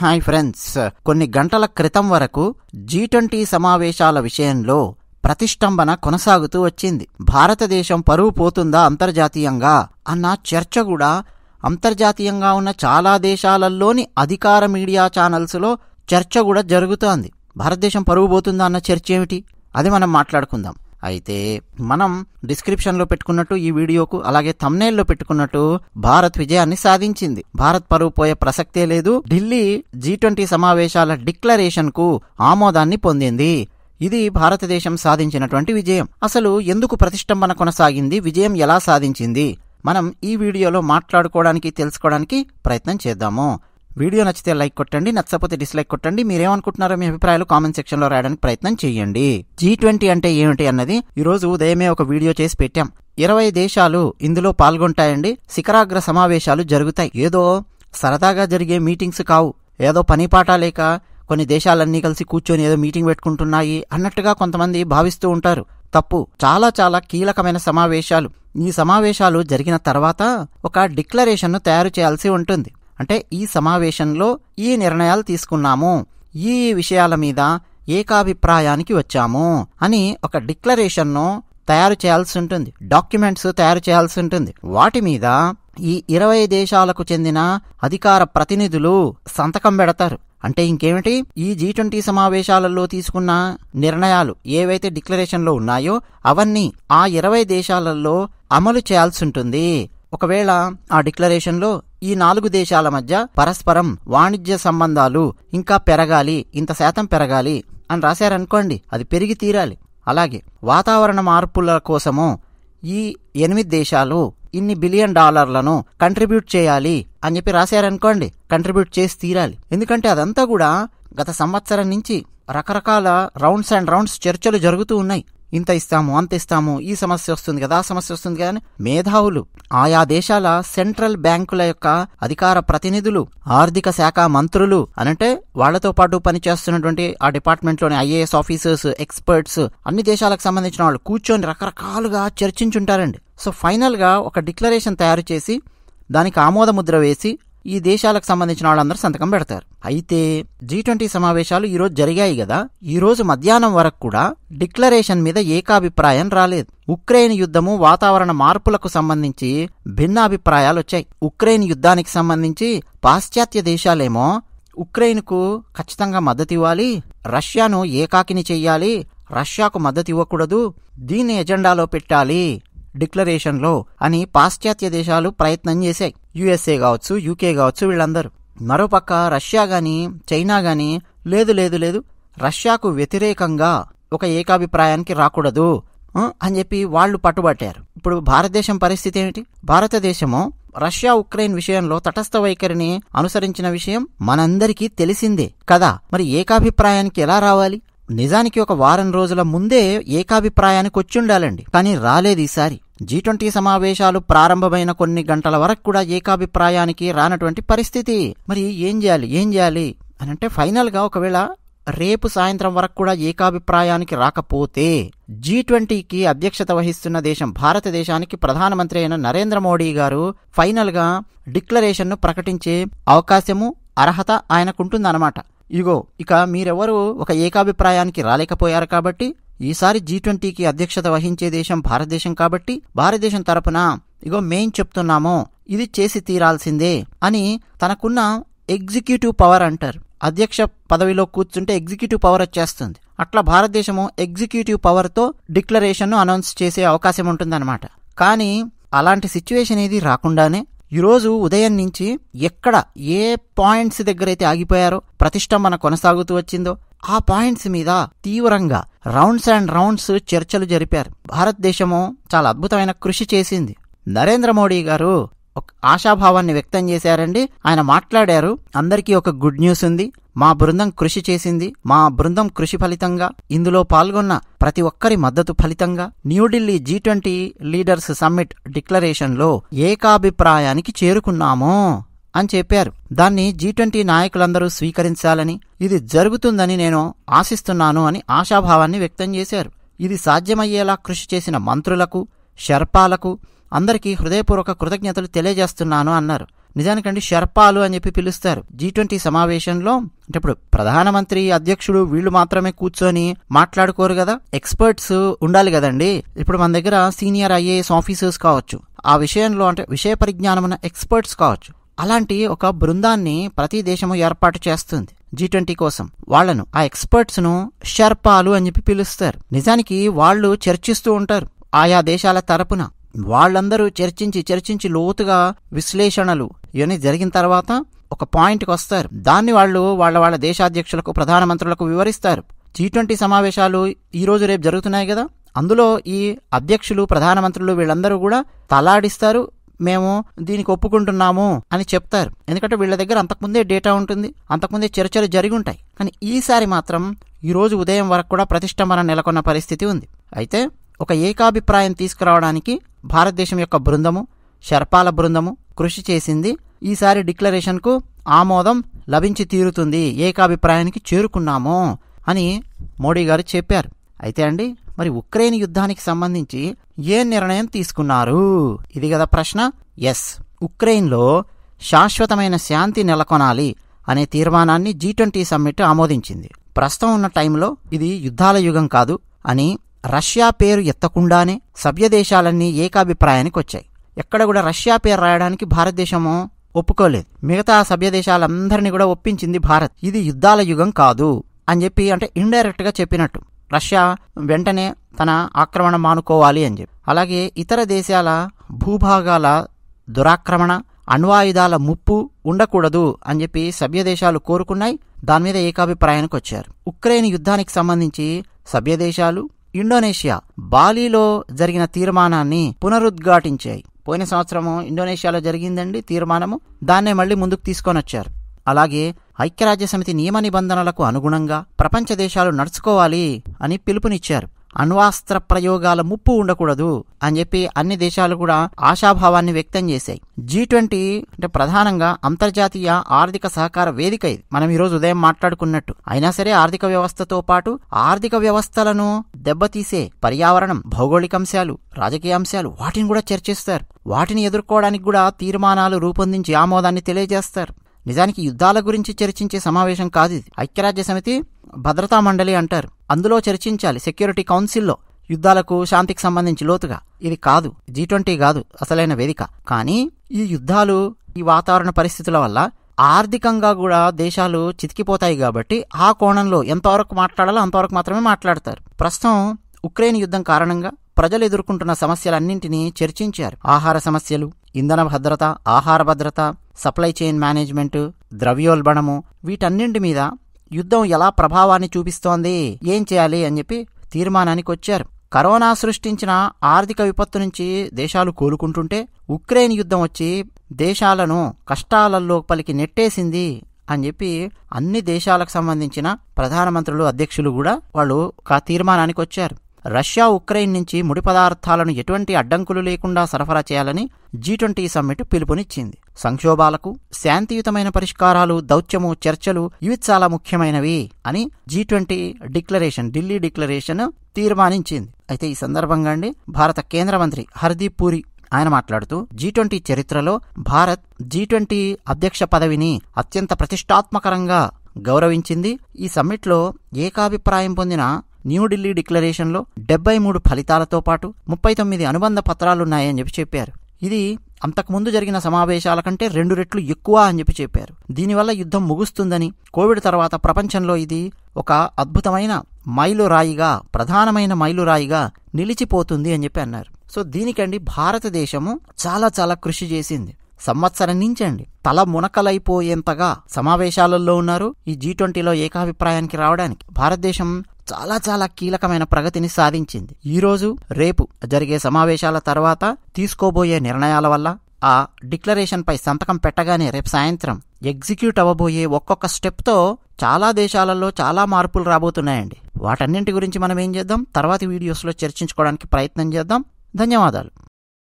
hi friends కొన్ని గంటల క్రితం వరకు జీ ట్వంటీ సమావేశాల విషయంలో ప్రతిష్టంభన కొనసాగుతూ వచ్చింది భారతదేశం పరువు పోతుందా అంతర్జాతీయంగా అన్న చర్చ కూడా అంతర్జాతీయంగా ఉన్న చాలా దేశాలలోని అధికార మీడియా ఛానల్స్లో చర్చ కూడా జరుగుతోంది భారతదేశం పరువు పోతుందా అన్న చర్చ ఏమిటి అది మనం మాట్లాడుకుందాం అయితే మనం డిస్క్రిప్షన్లో పెట్టుకున్నట్టు ఈ వీడియోకు అలాగే లో పెట్టుకున్నట్టు భారత్ విజయాన్ని సాధించింది భారత్ పరువు పోయే ప్రసక్తే లేదు ఢిల్లీ జీ ట్వంటీ సమావేశాల డిక్లరేషన్కు ఆమోదాన్ని పొందింది ఇది భారతదేశం సాధించినటువంటి విజయం అసలు ఎందుకు ప్రతిష్టంభన కొనసాగింది విజయం ఎలా సాధించింది మనం ఈ వీడియోలో మాట్లాడుకోవడానికి తెలుసుకోవడానికి ప్రయత్నం చేద్దాము వీడియో నచ్చితే లైక్ కొట్టండి నచ్చకపోతే డిస్లైక్ కొట్టండి మీరేమనుకుంటున్నారో మీ అభిప్రాయాలు కామెంట్ సెక్షన్లో రాయడానికి ప్రయత్నం చేయండి జీ ట్వంటీ అంటే ఏమిటి అన్నది ఈరోజు ఉదయమే ఒక వీడియో చేసి పెట్టాం ఇరవై దేశాలు ఇందులో పాల్గొంటాయండి శిఖరాగ్ర సమావేశాలు జరుగుతాయి ఏదో సరదాగా జరిగే మీటింగ్స్ కావు ఏదో పాట లేక కొన్ని దేశాలన్నీ కలిసి కూర్చొని ఏదో మీటింగ్ పెట్టుకుంటున్నాయి అన్నట్టుగా కొంతమంది భావిస్తూ ఉంటారు తప్పు చాలా చాలా కీలకమైన సమావేశాలు ఈ సమావేశాలు జరిగిన తర్వాత ఒక డిక్లరేషన్ను తయారు చేయాల్సి ఉంటుంది అంటే ఈ సమావేశంలో ఈ నిర్ణయాలు తీసుకున్నాము ఈ విషయాల మీద ఏకాభిప్రాయానికి వచ్చాము అని ఒక డిక్లరేషన్ను తయారు చేయాల్సి ఉంటుంది డాక్యుమెంట్స్ తయారు చేయాల్సి ఉంటుంది వాటి మీద ఈ ఇరవై దేశాలకు చెందిన అధికార ప్రతినిధులు సంతకం పెడతారు అంటే ఇంకేమిటి ఈ జీ ట్వంటీ సమావేశాలలో తీసుకున్న నిర్ణయాలు ఏవైతే డిక్లరేషన్లో ఉన్నాయో అవన్నీ ఆ ఇరవై దేశాలలో అమలు చేయాల్సి ఉంటుంది ఒకవేళ ఆ డిక్లరేషన్లో ఈ నాలుగు దేశాల మధ్య పరస్పరం వాణిజ్య సంబంధాలు ఇంకా పెరగాలి ఇంత శాతం పెరగాలి అని రాశారనుకోండి అది పెరిగి తీరాలి అలాగే వాతావరణ మార్పుల కోసము ఈ ఎనిమిది దేశాలు ఇన్ని బిలియన్ డాలర్లను కంట్రిబ్యూట్ చేయాలి అని చెప్పి రాశారనుకోండి కంట్రిబ్యూట్ చేసి తీరాలి ఎందుకంటే అదంతా కూడా గత సంవత్సరం నుంచి రకరకాల రౌండ్స్ అండ్ రౌండ్స్ చర్చలు జరుగుతూ ఉన్నాయి ఇంత ఇస్తాము అంత ఇస్తాము ఈ సమస్య వస్తుంది కదా ఆ సమస్య వస్తుంది కదా అని మేధావులు ఆయా దేశాల సెంట్రల్ బ్యాంకుల యొక్క అధికార ప్రతినిధులు ఆర్థిక శాఖ మంత్రులు అనంటే వాళ్లతో పాటు పనిచేస్తున్నటువంటి ఆ డిపార్ట్మెంట్లోని ఐఏఎస్ ఆఫీసర్స్ ఎక్స్పర్ట్స్ అన్ని దేశాలకు సంబంధించిన వాళ్ళు కూర్చొని రకరకాలుగా చర్చించుంటారండి సో ఫైనల్గా ఒక డిక్లరేషన్ తయారు చేసి దానికి ఆమోద ముద్ర వేసి ఈ దేశాలకు సంబంధించిన వాళ్ళందరూ సంతకం పెడతారు అయితే జీ ట్వంటీ సమావేశాలు ఈరోజు జరిగాయి కదా ఈరోజు మధ్యాహ్నం వరకు కూడా డిక్లరేషన్ మీద ఏకాభిప్రాయం రాలేదు ఉక్రెయిన్ యుద్ధము వాతావరణ మార్పులకు సంబంధించి భిన్నాభిప్రాయాలు వచ్చాయి ఉక్రెయిన్ యుద్ధానికి సంబంధించి పాశ్చాత్య దేశాలేమో ఉక్రెయిన్కు ఖచ్చితంగా మద్దతు ఇవ్వాలి రష్యాను ఏకాకిని చెయ్యాలి రష్యాకు మద్దతు ఇవ్వకూడదు దీన్ని ఎజెండాలో పెట్టాలి డిక్లరేషన్లో అని పాశ్చాత్య దేశాలు ప్రయత్నం చేశాయి యుఎస్ఏ కావచ్చు యూకే కావచ్చు వీళ్ళందరూ మరోపక్క రష్యా కానీ చైనా కానీ లేదు లేదు లేదు రష్యాకు వ్యతిరేకంగా ఒక ఏకాభిప్రాయానికి రాకూడదు అని చెప్పి వాళ్ళు పట్టుబట్టారు ఇప్పుడు భారతదేశం పరిస్థితి ఏమిటి భారతదేశము రష్యా ఉక్రెయిన్ విషయంలో తటస్థ వైఖరిని అనుసరించిన విషయం మనందరికీ తెలిసిందే కదా మరి ఏకాభిప్రాయానికి ఎలా రావాలి నిజానికి ఒక వారం రోజుల ముందే ఏకాభిప్రాయానికి వచ్చిండాలండి కానీ రాలేదు ఈసారి జీ ట్వంటీ సమావేశాలు ప్రారంభమైన కొన్ని గంటల వరకు కూడా ఏకాభిప్రాయానికి రానటువంటి పరిస్థితి మరి ఏం చేయాలి ఏం చేయాలి అని అంటే ఫైనల్గా ఒకవేళ రేపు సాయంత్రం వరకు కూడా ఏకాభిప్రాయానికి రాకపోతే జీ ట్వంటీకి అధ్యక్షత వహిస్తున్న దేశం భారతదేశానికి ప్రధానమంత్రి అయిన నరేంద్ర మోడీ గారు ఫైనల్గా డిక్లరేషన్ను ప్రకటించే అవకాశము అర్హత ఆయనకుంటుందన్నమాట ఇగో ఇక మీరెవరూ ఒక ఏకాభిప్రాయానికి రాలేకపోయారు కాబట్టి ఈసారి జీ ట్వంటీకి అధ్యక్షత వహించే దేశం భారతదేశం కాబట్టి భారతదేశం తరపున ఇగో మేం చెప్తున్నాము ఇది చేసి తీరాల్సిందే అని తనకున్న ఎగ్జిక్యూటివ్ పవర్ అంటారు అధ్యక్ష పదవిలో కూర్చుంటే ఎగ్జిక్యూటివ్ పవర్ వచ్చేస్తుంది అట్లా భారతదేశము ఎగ్జిక్యూటివ్ పవర్తో డిక్లరేషన్ను అనౌన్స్ చేసే అవకాశం ఉంటుందన్నమాట కానీ అలాంటి సిచ్యువేషన్ ఏది రాకుండానే ఈరోజు ఉదయం నుంచి ఎక్కడ ఏ పాయింట్స్ దగ్గరైతే ఆగిపోయారో మన కొనసాగుతూ వచ్చిందో ఆ పాయింట్స్ మీద తీవ్రంగా రౌండ్స్ అండ్ రౌండ్స్ చర్చలు జరిపారు భారతదేశము చాలా అద్భుతమైన కృషి చేసింది నరేంద్ర మోడీ గారు ఆశాభావాన్ని వ్యక్తం చేశారండి ఆయన మాట్లాడారు అందరికీ ఒక గుడ్ న్యూస్ ఉంది మా బృందం కృషి చేసింది మా బృందం కృషి ఫలితంగా ఇందులో పాల్గొన్న ప్రతి ఒక్కరి మద్దతు ఫలితంగా New Delhi G twenty leaders summit డిక్లరేషన్లో ఏకాభిప్రాయానికి చేరుకున్నామో అని చెప్పారు దాన్ని జీ ట్వంటీ నాయకులందరూ స్వీకరించాలని ఇది జరుగుతుందని నేను ఆశిస్తున్నాను అని ఆశాభావాన్ని వ్యక్తం చేశారు ఇది సాధ్యమయ్యేలా కృషి చేసిన మంత్రులకు శర్పాలకు అందరికీ హృదయపూర్వక కృతజ్ఞతలు తెలియజేస్తున్నాను అన్నారు నిజానికండి షర్పాలు అని చెప్పి పిలుస్తారు జీ ట్వంటీ సమావేశంలో అంటే ఇప్పుడు ప్రధానమంత్రి అధ్యక్షుడు వీళ్ళు మాత్రమే కూర్చొని మాట్లాడుకోరు కదా ఎక్స్పర్ట్స్ ఉండాలి కదండి ఇప్పుడు మన దగ్గర సీనియర్ ఐఏఎస్ ఆఫీసర్స్ కావచ్చు ఆ విషయంలో అంటే విషయ పరిజ్ఞానం ఎక్స్పర్ట్స్ కావచ్చు అలాంటి ఒక బృందాన్ని ప్రతి దేశము ఏర్పాటు చేస్తుంది జీ ట్వంటీ కోసం వాళ్లను ఆ ఎక్స్పర్ట్స్ను షర్పాలు అని చెప్పి పిలుస్తారు నిజానికి వాళ్ళు చర్చిస్తూ ఉంటారు ఆయా దేశాల తరపున వాళ్ళందరూ చర్చించి చర్చించి లోతుగా విశ్లేషణలు ఇవన్నీ జరిగిన తర్వాత ఒక పాయింట్కి వస్తారు దాన్ని వాళ్ళు వాళ్ళ వాళ్ళ దేశాధ్యక్షులకు ప్రధానమంత్రులకు వివరిస్తారు జీ ట్వంటీ సమావేశాలు ఈరోజు రేపు జరుగుతున్నాయి కదా అందులో ఈ అధ్యక్షులు ప్రధానమంత్రులు వీళ్ళందరూ కూడా తలాడిస్తారు మేము దీనికి ఒప్పుకుంటున్నాము అని చెప్తారు ఎందుకంటే వీళ్ళ దగ్గర అంతకుముందే డేటా ఉంటుంది అంతకుముందే చర్చలు జరిగి ఉంటాయి కానీ ఈసారి మాత్రం ఈరోజు ఉదయం వరకు కూడా ప్రతిష్టంభన నెలకొన్న పరిస్థితి ఉంది అయితే ఒక ఏకాభిప్రాయం తీసుకురావడానికి భారతదేశం యొక్క బృందము శర్పాల బృందము కృషి చేసింది ఈసారి డిక్లరేషన్కు ఆమోదం లభించి తీరుతుంది ఏకాభిప్రాయానికి చేరుకున్నాము అని మోడీ గారు చెప్పారు అయితే అండి మరి ఉక్రెయిన్ యుద్ధానికి సంబంధించి ఏ నిర్ణయం తీసుకున్నారు ఇది కదా ప్రశ్న ఎస్ ఉక్రెయిన్లో శాశ్వతమైన శాంతి నెలకొనాలి అనే తీర్మానాన్ని జీ ట్వంటీ సమ్మిట్ ఆమోదించింది ప్రస్తుతం ఉన్న టైంలో ఇది యుద్ధాల యుగం కాదు అని రష్యా పేరు ఎత్తకుండానే సభ్యదేశాలన్నీ ఏకాభిప్రాయానికి వచ్చాయి ఎక్కడ కూడా రష్యా పేరు రాయడానికి భారతదేశము ఒప్పుకోలేదు మిగతా సభ్యదేశాలందరినీ కూడా ఒప్పించింది భారత్ ఇది యుద్ధాల యుగం కాదు అని చెప్పి అంటే ఇండైరెక్ట్గా చెప్పినట్టు రష్యా వెంటనే తన ఆక్రమణ మానుకోవాలి అని చెప్పి అలాగే ఇతర దేశాల భూభాగాల దురాక్రమణ అణ్వాయుధాల ముప్పు ఉండకూడదు అని చెప్పి సభ్య దేశాలు కోరుకున్నాయి దాని మీద ఏకాభిప్రాయానికి వచ్చారు ఉక్రెయిన్ యుద్ధానికి సంబంధించి సభ్యదేశాలు ఇండోనేషియా బాలీలో జరిగిన తీర్మానాన్ని పునరుద్ఘాటించాయి పోయిన సంవత్సరము ఇండోనేషియాలో జరిగిందండి తీర్మానము దాన్నే మళ్ళీ ముందుకు తీసుకొని వచ్చారు అలాగే ఐక్యరాజ్య సమితి నియమ నిబంధనలకు అనుగుణంగా ప్రపంచ దేశాలు నడుచుకోవాలి అని పిలుపునిచ్చారు అణ్వాస్త్ర ప్రయోగాల ముప్పు ఉండకూడదు అని చెప్పి అన్ని దేశాలు కూడా ఆశాభావాన్ని వ్యక్తం చేశాయి జీ ట్వంటీ అంటే ప్రధానంగా అంతర్జాతీయ ఆర్థిక సహకార వేదిక ఇది మనం ఈరోజు ఉదయం మాట్లాడుకున్నట్టు అయినా సరే ఆర్థిక వ్యవస్థతో పాటు ఆర్థిక వ్యవస్థలను దెబ్బతీసే పర్యావరణం భౌగోళిక అంశాలు రాజకీయ అంశాలు వాటిని కూడా చర్చిస్తారు వాటిని ఎదుర్కోవడానికి కూడా తీర్మానాలు రూపొందించి ఆమోదాన్ని తెలియజేస్తారు నిజానికి యుద్ధాల గురించి చర్చించే సమావేశం కాదు ఇది ఐక్యరాజ్య సమితి భద్రతా మండలి అంటారు అందులో చర్చించాలి సెక్యూరిటీ కౌన్సిల్లో యుద్ధాలకు శాంతికి సంబంధించి లోతుగా ఇది కాదు జీ ట్వంటీ కాదు అసలైన వేదిక కానీ ఈ యుద్ధాలు ఈ వాతావరణ పరిస్థితుల వల్ల ఆర్థికంగా కూడా దేశాలు చితికిపోతాయి కాబట్టి ఆ కోణంలో ఎంతవరకు మాట్లాడాలో అంతవరకు మాత్రమే మాట్లాడతారు ప్రస్తుతం ఉక్రెయిన్ యుద్ధం కారణంగా ప్రజలు ఎదుర్కొంటున్న సమస్యలన్నింటినీ చర్చించారు ఆహార సమస్యలు ఇంధన భద్రత ఆహార భద్రత సప్లై చైన్ మేనేజ్మెంట్ ద్రవ్యోల్బణము వీటన్నింటి మీద యుద్ధం ఎలా ప్రభావాన్ని చూపిస్తోంది ఏం చేయాలి అని చెప్పి తీర్మానానికి వచ్చారు కరోనా సృష్టించిన ఆర్థిక విపత్తు నుంచి దేశాలు కోలుకుంటుంటే ఉక్రెయిన్ యుద్ధం వచ్చి దేశాలను కష్టాలలో పలికి నెట్టేసింది అని చెప్పి అన్ని దేశాలకు సంబంధించిన ప్రధానమంత్రులు అధ్యక్షులు కూడా వాళ్ళు ఒక తీర్మానానికి వచ్చారు రష్యా ఉక్రెయిన్ నుంచి ముడి పదార్థాలను ఎటువంటి అడ్డంకులు లేకుండా సరఫరా చేయాలని జీ ట్వంటీ సమ్మిట్ పిలుపునిచ్చింది సంక్షోభాలకు శాంతియుతమైన పరిష్కారాలు దౌత్యము చర్చలు ఇవి చాలా ముఖ్యమైనవి అని G twenty declaration Delhi declaration తీర్మానించింది అయితే ఈ సందర్భంగా అండి భారత కేంద్ర మంత్రి హర్దీప్ పూరి ఆయన మాట్లాడుతూ జీ ట్వంటీ చరిత్రలో భారత్ జీ ట్వంటీ అధ్యక్ష పదవిని అత్యంత ప్రతిష్టాత్మకరంగా గౌరవించింది ఈ సమ్మిట్లో ఏకాభిప్రాయం పొందిన న్యూఢిల్లీ డిక్లరేషన్లో డెబ్బై మూడు ఫలితాలతో పాటు ముప్పై తొమ్మిది అనుబంధ పత్రాలున్నాయని చెప్పి చెప్పారు ఇది అంతకుముందు జరిగిన సమావేశాల కంటే రెండు రెట్లు ఎక్కువ అని చెప్పి చెప్పారు దీనివల్ల యుద్ధం ముగుస్తుందని కోవిడ్ తర్వాత ప్రపంచంలో ఇది ఒక అద్భుతమైన మైలురాయిగా ప్రధానమైన మైలురాయిగా నిలిచిపోతుంది అని చెప్పి అన్నారు సో దీనికండి భారతదేశము చాలా చాలా కృషి చేసింది సంవత్సరం నుంచండి తల మునకలైపోయేంతగా సమావేశాలలో ఉన్నారు ఈ జీ ట్వంటీలో ఏకాభిప్రాయానికి రావడానికి భారతదేశం చాలా చాలా కీలకమైన ప్రగతిని సాధించింది ఈరోజు రేపు జరిగే సమావేశాల తర్వాత తీసుకోబోయే నిర్ణయాల వల్ల ఆ డిక్లరేషన్పై సంతకం పెట్టగానే రేపు సాయంత్రం ఎగ్జిక్యూట్ అవ్వబోయే ఒక్కొక్క స్టెప్తో చాలా దేశాలలో చాలా మార్పులు రాబోతున్నాయండి వాటన్నింటి గురించి మనం ఏం చేద్దాం తర్వాత వీడియోస్లో చర్చించుకోవడానికి ప్రయత్నం చేద్దాం ధన్యవాదాలు